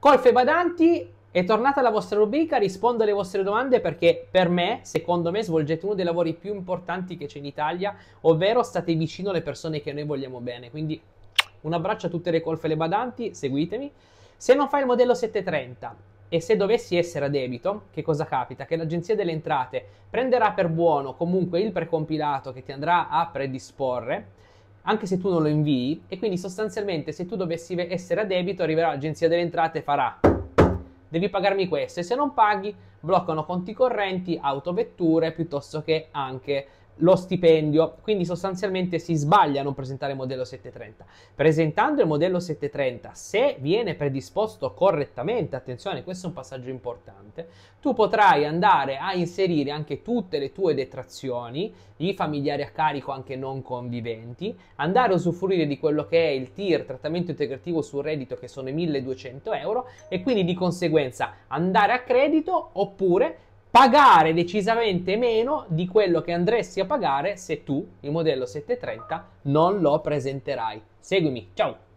Colfe Badanti è tornata la vostra rubrica, rispondo alle vostre domande perché per me, secondo me, svolgete uno dei lavori più importanti che c'è in Italia, ovvero state vicino alle persone che noi vogliamo bene. Quindi un abbraccio a tutte le colfe e le badanti, seguitemi. Se non fai il modello 730 e se dovessi essere a debito, che cosa capita? Che l'Agenzia delle Entrate prenderà per buono comunque il precompilato che ti andrà a predisporre anche se tu non lo invii e quindi sostanzialmente se tu dovessi essere a debito arriverà l'agenzia delle entrate e farà devi pagarmi questo e se non paghi bloccano conti correnti, autovetture piuttosto che anche lo stipendio, quindi sostanzialmente si sbaglia a non presentare il modello 730. Presentando il modello 730, se viene predisposto correttamente, attenzione, questo è un passaggio importante, tu potrai andare a inserire anche tutte le tue detrazioni, i familiari a carico anche non conviventi, andare a usufruire di quello che è il TIR, trattamento integrativo sul reddito, che sono i 1200 euro, e quindi di conseguenza andare a credito oppure pagare decisamente meno di quello che andresti a pagare se tu il modello 730 non lo presenterai. Seguimi, ciao!